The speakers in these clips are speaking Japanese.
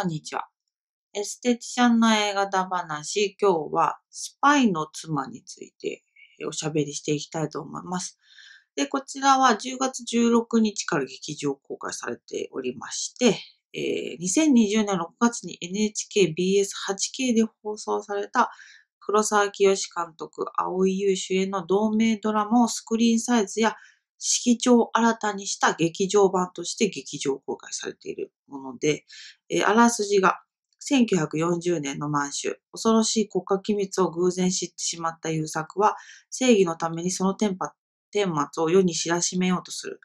こんにちは。エステティシャンの映画だ話、今日はスパイの妻についておしゃべりしていきたいと思います。で、こちらは10月16日から劇場公開されておりまして、えー、2020年6月に NHKBS8K で放送された黒沢清監督、青井優主演の同名ドラマをスクリーンサイズや式場を新たにした劇場版として劇場公開されているもので、えー、あらすじが1940年の満州、恐ろしい国家機密を偶然知ってしまった優作は、正義のためにその天天末を世に知らしめようとする。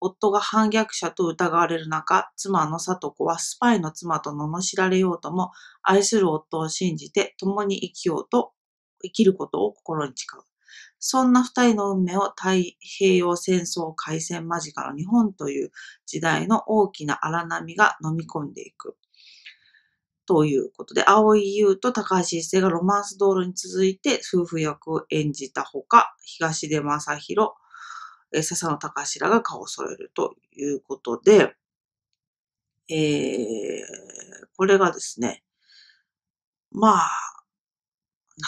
夫が反逆者と疑われる中、妻の里子はスパイの妻と罵られようとも、愛する夫を信じて共に生きようと、生きることを心に誓う。そんな二人の運命を太平洋戦争開戦間近の日本という時代の大きな荒波が飲み込んでいく。ということで、青井優と高橋一生がロマンス道路に続いて夫婦役を演じたほか、東出正宏、笹野隆らが顔を揃えるということで、えー、これがですね、まあ、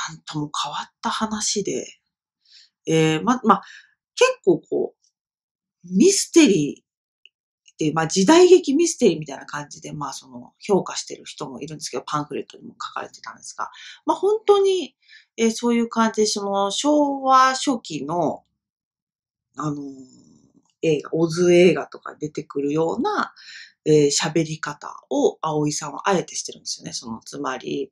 なんとも変わった話で、えー、ま、まあ、結構こう、ミステリーっていう、まあ、時代劇ミステリーみたいな感じで、まあ、その、評価してる人もいるんですけど、パンフレットにも書かれてたんですが、まあ、本当に、えー、そういう感じで、その、昭和初期の、あのー、映画、オズ映画とか出てくるような、えー、喋り方を葵さんはあえてしてるんですよね。その、つまり、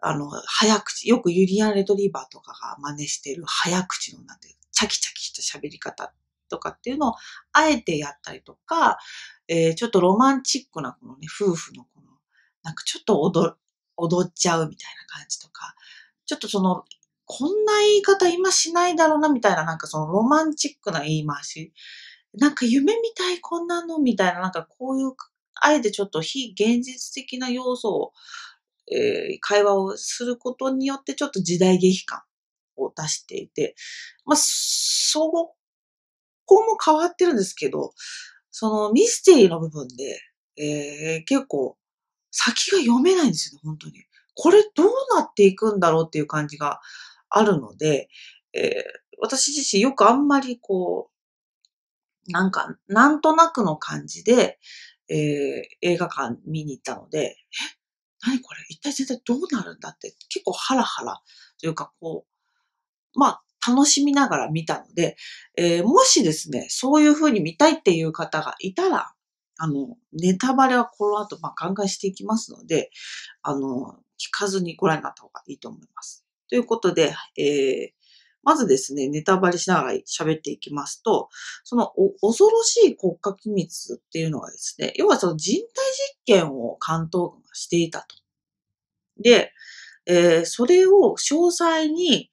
あの、早口、よくユリアン・レトリーバーとかが真似してる早口のなんて、チャキチャキした喋り方とかっていうのを、あえてやったりとか、えー、ちょっとロマンチックなこのね、夫婦のこの、なんかちょっと踊、踊っちゃうみたいな感じとか、ちょっとその、こんな言い方今しないだろうなみたいな、なんかそのロマンチックな言い回し。なんか夢みたいこんなのみたいな、なんかこういう、あえてちょっと非現実的な要素をえー、会話をすることによってちょっと時代劇感を出していて、まあ、そこも変わってるんですけど、そのミステリーの部分で、えー、結構先が読めないんですよね、本当に。これどうなっていくんだろうっていう感じがあるので、えー、私自身よくあんまりこう、なんか、なんとなくの感じで、えー、映画館見に行ったので、え、何これ一体全体どうなるんだって結構ハラハラというかこう、まあ楽しみながら見たので、えー、もしですね、そういう風に見たいっていう方がいたら、あの、ネタバレはこの後、まあ、ガンガンしていきますので、あの、聞かずにご覧になった方がいいと思います。ということで、えー、まずですね、ネタバレしながら喋っていきますと、その恐ろしい国家機密っていうのがですね、要はその人体実験を関東軍がしていたと。で、えー、それを詳細に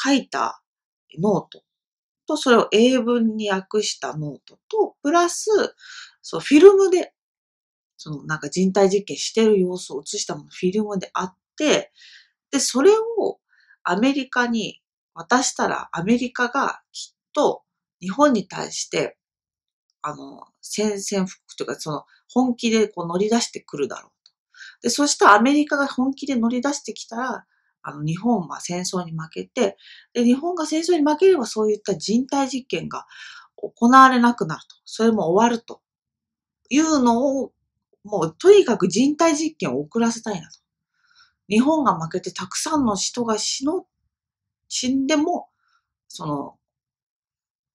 書いたノートと、それを英文に訳したノートと、プラス、そのフィルムで、そのなんか人体実験してる様子を映したもの、フィルムであって、で、それをアメリカに渡したらアメリカがきっと日本に対して、あの、宣戦布告というか、その、本気でこう乗り出してくるだろうと。で、そしたらアメリカが本気で乗り出してきたら、あの、日本は戦争に負けて、で、日本が戦争に負ければそういった人体実験が行われなくなると。それも終わると。いうのを、もうとにかく人体実験を遅らせたいなと。日本が負けてたくさんの人が死のう死んでも、その、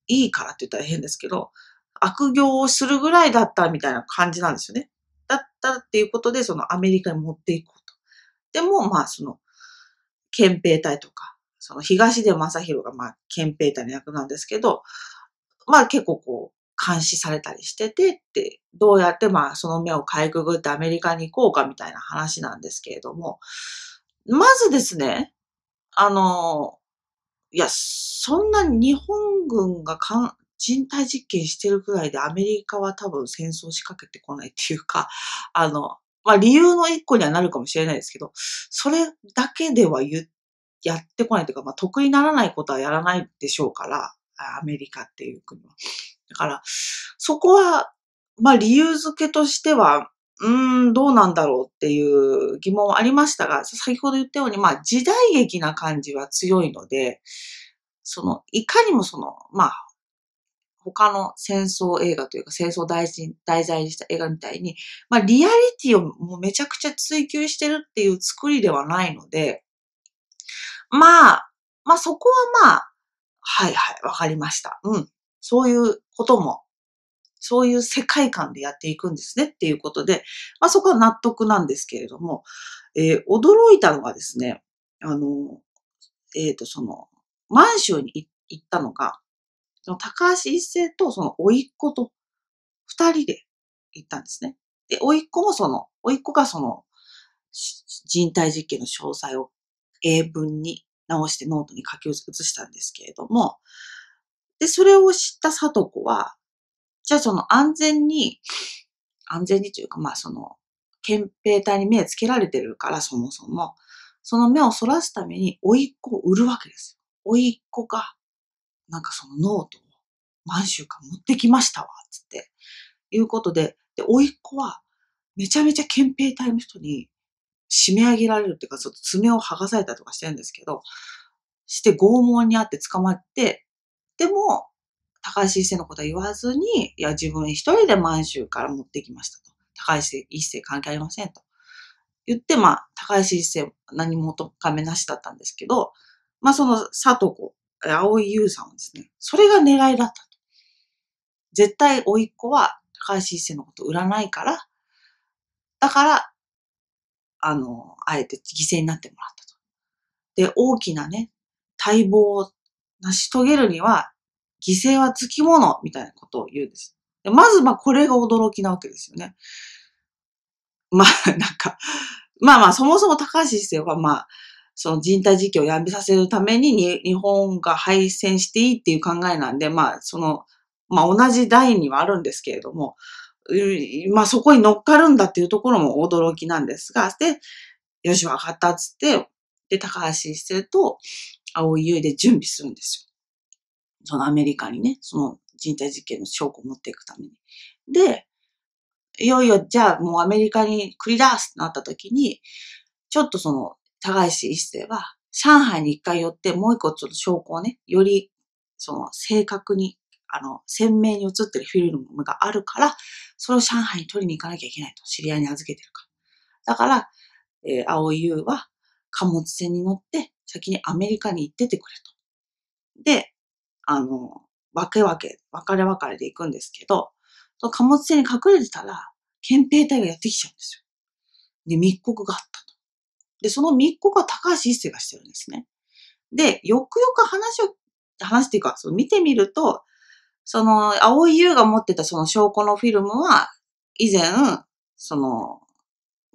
いいからって言ったら変ですけど、悪行をするぐらいだったみたいな感じなんですよね。だったっていうことで、そのアメリカに持っていこうと。でも、まあ、その、憲兵隊とか、その東出正宏が、まあ、憲兵隊の役なんですけど、まあ結構こう、監視されたりしててって、どうやってまあその目をかいくぐってアメリカに行こうかみたいな話なんですけれども、まずですね、あの、いや、そんな日本軍がかん人体実験してるくらいでアメリカは多分戦争仕掛けてこないっていうか、あの、まあ理由の一個にはなるかもしれないですけど、それだけでは言やってこないというか、まあ得にならないことはやらないでしょうから、アメリカっていう国は。だから、そこは、まあ理由付けとしては、うーん、どうなんだろうっていう疑問はありましたが、先ほど言ったように、まあ時代劇な感じは強いので、その、いかにもその、まあ、他の戦争映画というか戦争を題材にした映画みたいに、まあリアリティをもうめちゃくちゃ追求してるっていう作りではないので、まあ、まあそこはまあ、はいはい、わかりました。うん。そういうこともそういう世界観でやっていくんですねっていうことで、まあ、そこは納得なんですけれども、えー、驚いたのがですね、あの、えっ、ー、と、その、満州に行ったのが、高橋一世とその甥っ子と二人で行ったんですね。で、甥っ子もその、甥っ子がその、人体実験の詳細を英文に直してノートに書き写したんですけれども、で、それを知った佐藤子は、じゃあその安全に、安全にというか、まあその、憲兵隊に目つけられてるから、そもそも。その目をそらすために、甥いっ子を売るわけですよ。甥いっ子が、なんかそのノートを何週間持ってきましたわ、つって。いうことで、で、甥いっ子は、めちゃめちゃ憲兵隊の人に締め上げられるっていうか、ちょっと爪を剥がされたとかしてるんですけど、して拷問にあって捕まって、でも、高橋一生のことは言わずに、いや、自分一人で満州から持ってきましたと。高橋一生関係ありませんと。言って、まあ、高橋一生何もとかめなしだったんですけど、まあ、その佐藤子、青井優さんはですね、それが狙いだったと。絶対、甥いっ子は高橋一生のこと売らないから、だから、あの、あえて犠牲になってもらったと。で、大きなね、待望を成し遂げるには、犠牲はつきものみたいなことを言うんです。まず、まあ、これが驚きなわけですよね。まあ、なんか、まあまあ、そもそも高橋先生は、まあ、その人体実験をやめさせるために日本が敗戦していいっていう考えなんで、まあ、その、まあ、同じ台にはあるんですけれども、まあ、そこに乗っかるんだっていうところも驚きなんですが、で、よし、わかったっつって、で、高橋先生と青い優で準備するんですよ。そのアメリカにね、その人体実験の証拠を持っていくために。で、いよいよ、じゃあもうアメリカに繰り出すってなった時に、ちょっとその、高石一世は、上海に一回寄って、もう一個ちょっと証拠をね、より、その、正確に、あの、鮮明に映ってるフィルムがあるから、それを上海に取りに行かなきゃいけないと、知り合いに預けてるから。だから、えー、青井優は、貨物船に乗って、先にアメリカに行っててくれと。で、あの、分け分け、分かれ分かれで行くんですけど、その貨物船に隠れてたら、憲兵隊がやってきちゃうんですよ。で、密告があったと。で、その密告は高橋一世がしてるんですね。で、よくよく話を、話っていうか、その見てみると、その、青井優が持ってたその証拠のフィルムは、以前、その、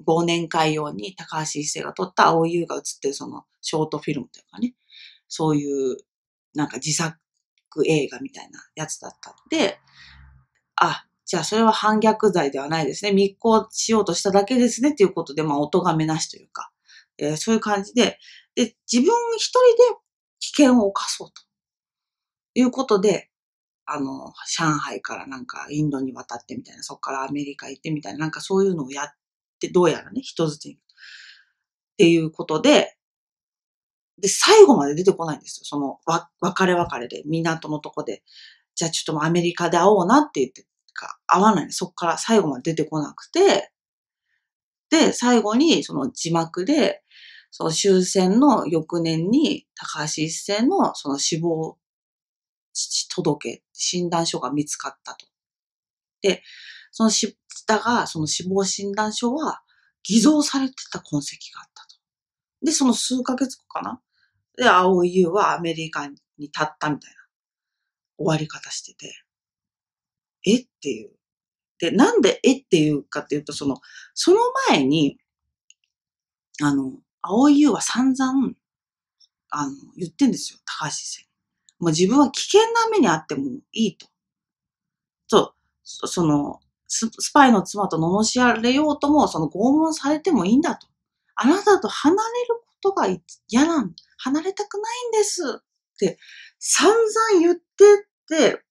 忘年会用に高橋一世が撮った青井優が映ってるそのショートフィルムというかね、そういう、なんか自作ク映画みたいなやつだったんで、あ、じゃあそれは反逆罪ではないですね。密航しようとしただけですねっていうことで、まあ、お咎めなしというか、えー、そういう感じで、で、自分一人で危険を犯そうということで、あの、上海からなんかインドに渡ってみたいな、そこからアメリカ行ってみたいな、なんかそういうのをやって、どうやらね、人づてに。っていうことで、で、最後まで出てこないんですよ。その、わ、別れ別れで、港のとこで。じゃあちょっともうアメリカで会おうなって言ってか、会わない。そこから最後まで出てこなくて、で、最後にその字幕で、その終戦の翌年に高橋一生のその死亡届け、診断書が見つかったと。で、そのし、だが、その死亡診断書は偽造されてた痕跡があった。で、その数ヶ月後かな。で、青い優はアメリカに立ったみたいな終わり方してて、えっていう。で、なんでえっていうかっていうと、その、その前に、あの、青い優は散々、あの、言ってんですよ、高橋先生。もう自分は危険な目にあってもいいと。そう、その、スパイの妻と罵られようとも、その拷問されてもいいんだと。あなたと離れることが嫌なんだ。離れたくないんです。って散々言ってって、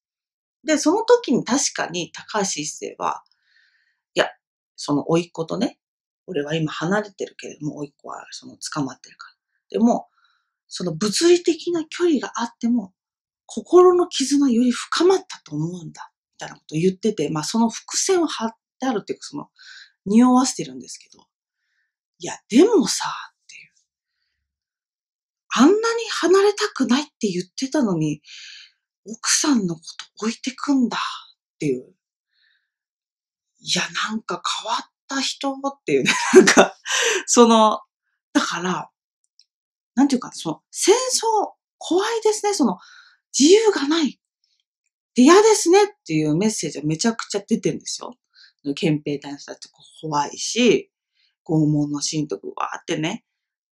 で、その時に確かに高橋一生は、いや、その甥いっ子とね、俺は今離れてるけれども、甥いっ子はその捕まってるから。でも、その物理的な距離があっても、心の絆より深まったと思うんだ。みたいなことを言ってて、まあその伏線を張ってあるっていうか、その、匂わせてるんですけど、いや、でもさ、っていう。あんなに離れたくないって言ってたのに、奥さんのこと置いてくんだ、っていう。いや、なんか変わった人っていうね、なんか、その、だから、なんていうか、その、戦争、怖いですね、その、自由がない。で、嫌ですねっていうメッセージはめちゃくちゃ出てるんですよ。憲兵隊の人たち怖いし、拷問のシーンとかわーってね、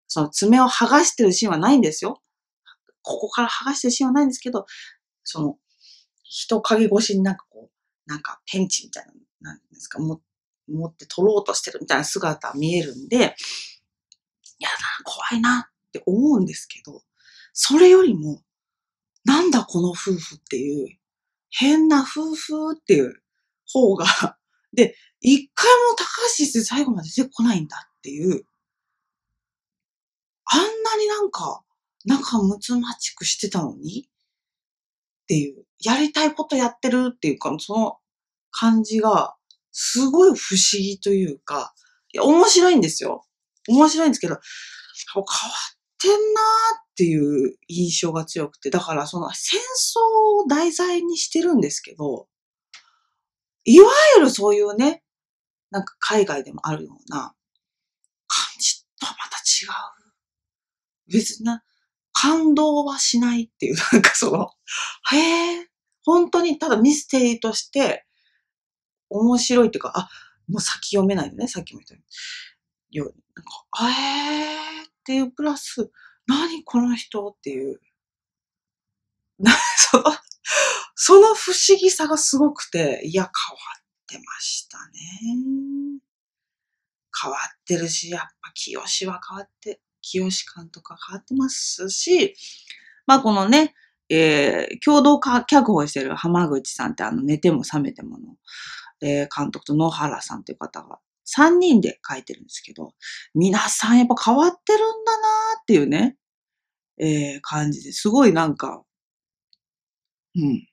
その爪を剥がしてるシーンはないんですよ。ここから剥がしてるシーンはないんですけど、その、人影越しになんかこう、なんかペンチみたいな、なんですか、も持って取ろうとしてるみたいな姿見えるんで、やだ怖いなって思うんですけど、それよりも、なんだこの夫婦っていう、変な夫婦っていう方がで、一回も高橋一生最後まで出てこないんだっていう、あんなになんか、仲つまちくしてたのにっていう、やりたいことやってるっていうか、その感じが、すごい不思議というか、いや、面白いんですよ。面白いんですけど、変わってんなーっていう印象が強くて、だからその戦争を題材にしてるんですけど、いわゆるそういうね、なんか海外でもあるような感じとはまた違う。別な、感動はしないっていう、なんかその、へえ、本当にただミステリーとして面白いっていうか、あ、もう先読めないよね、さっきも言ったように。なんか、あえーっていうプラス、何この人っていう。な、その、その不思議さがすごくて、いや、変わってましたね。変わってるし、やっぱ清志は変わって、清志監督は変わってますし、まあこのね、えー、共同脚本してる浜口さんってあの寝ても覚めてもの、えー、監督と野原さんっていう方が3人で書いてるんですけど、皆さんやっぱ変わってるんだなーっていうね、えー、感じですごいなんか、うん、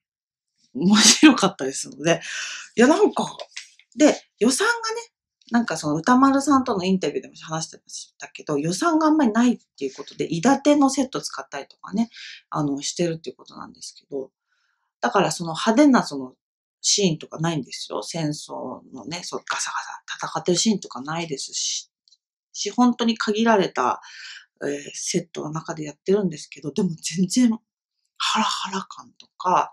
面白かったですので、いや、なんか、で、予算がね、なんかその歌丸さんとのインタビューでも話してましたけど、予算があんまりないっていうことで、韋てのセット使ったりとかね、あの、してるっていうことなんですけど、だからその派手なそのシーンとかないんですよ。戦争のね、そうガサガサ戦ってるシーンとかないですし、し本当に限られた、えー、セットの中でやってるんですけど、でも全然ハラハラ感とか、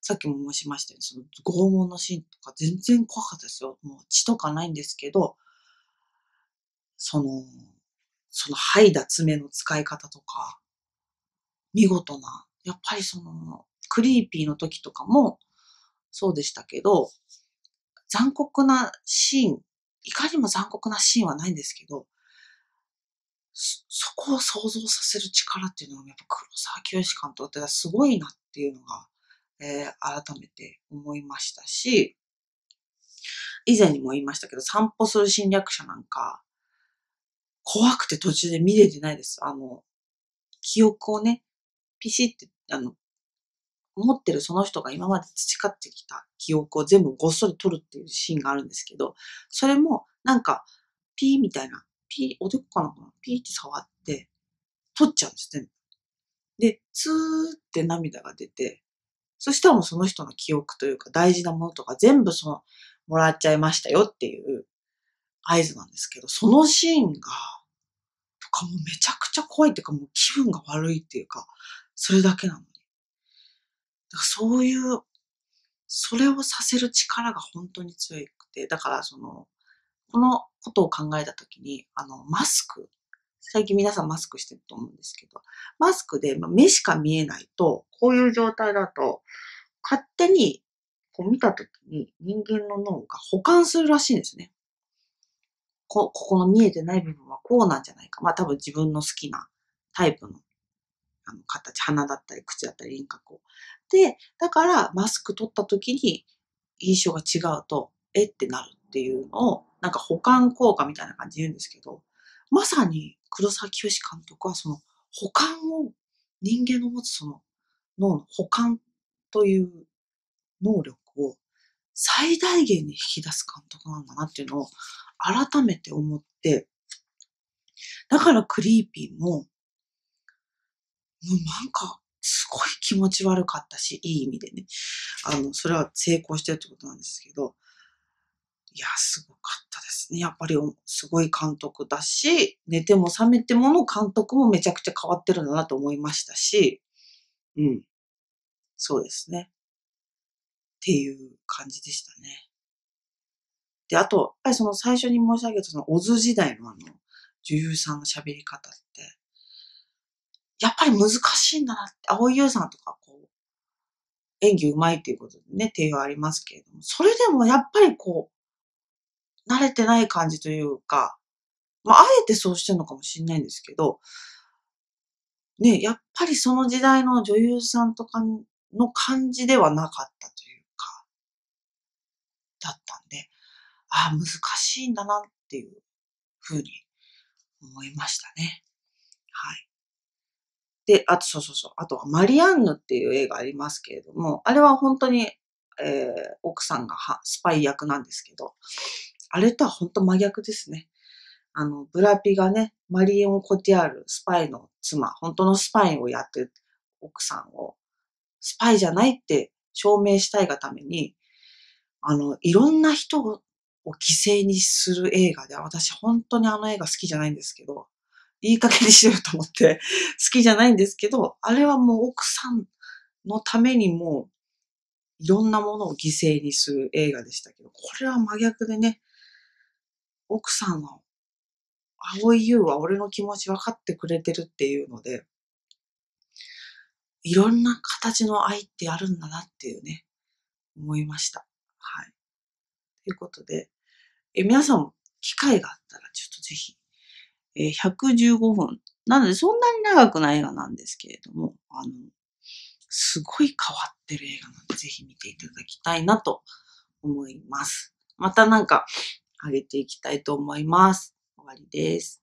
さっきも申しましたように、その拷問のシーンとか全然怖かったですよ。もう血とかないんですけど、その、その剥いだ爪の使い方とか、見事な、やっぱりその、クリーピーの時とかもそうでしたけど、残酷なシーン、いかにも残酷なシーンはないんですけど、そ、そこを想像させる力っていうのが、やっぱ黒沢清監督ってすごいなっていうのがえー、改めて思いましたし、以前にも言いましたけど、散歩する侵略者なんか、怖くて途中で見れてないです。あの、記憶をね、ピシって、あの、持ってるその人が今まで培ってきた記憶を全部ごっそり取るっていうシーンがあるんですけど、それもなんか、ピーみたいな、ピー、おでこかなかなピーって触って、取っちゃうんですね。で、ツーって涙が出て、そしたらもうその人の記憶というか大事なものとか全部その、もらっちゃいましたよっていう合図なんですけど、そのシーンが、とかもうめちゃくちゃ怖いっていうかもう気分が悪いっていうか、それだけなのに。だからそういう、それをさせる力が本当に強くて、だからその、このことを考えたときに、あの、マスク最近皆さんマスクしてると思うんですけど、マスクで目しか見えないと、こういう状態だと、勝手にこう見た時に人間の脳が保管するらしいんですね。こ、ここの見えてない部分はこうなんじゃないか。まあ多分自分の好きなタイプのあの形、鼻だったり口だったり輪郭を。で、だからマスク取った時に印象が違うと、えってなるっていうのを、なんか保管効果みたいな感じで言うんですけど、まさに黒沢清監督はその補完を人間の持つその脳の補完という能力を最大限に引き出す監督なんだなっていうのを改めて思って、だからクリーピーも、もうなんかすごい気持ち悪かったし、いい意味でね。あの、それは成功してるってことなんですけど、いや、すごかっですね。やっぱりすごい監督だし、寝ても覚めてもの監督もめちゃくちゃ変わってるんだなと思いましたし、うん。そうですね。っていう感じでしたね。で、あと、やっぱりその最初に申し上げたそのオズ時代のあの、女優さんの喋り方って、やっぱり難しいんだなって、青井優さんとかこう、演技うまいっていうことでね、定がありますけれども、それでもやっぱりこう、慣れてない感じというか、まあ、あえてそうしてるのかもしれないんですけど、ね、やっぱりその時代の女優さんとかの感じではなかったというか、だったんで、ああ、難しいんだなっていうふうに思いましたね。はい。で、あと、そうそうそう。あとは、マリアンヌっていう映画ありますけれども、あれは本当に、えー、奥さんがはスパイ役なんですけど、あれとは本当真逆ですね。あの、ブラピがね、マリオン・コティアール、スパイの妻、本当のスパイをやってる奥さんを、スパイじゃないって証明したいがために、あの、いろんな人を犠牲にする映画で、私本当にあの映画好きじゃないんですけど、いい加減にしようと思って、好きじゃないんですけど、あれはもう奥さんのためにもう、いろんなものを犠牲にする映画でしたけど、これは真逆でね、奥さんの、青い優は俺の気持ち分かってくれてるっていうので、いろんな形の愛ってあるんだなっていうね、思いました。はい。ということで、え皆さんも機会があったらちょっとぜひ、え115分。なのでそんなに長くない映画なんですけれども、あの、すごい変わってる映画なんでぜひ見ていただきたいなと思います。またなんか、上げていきたいと思います。終わりです。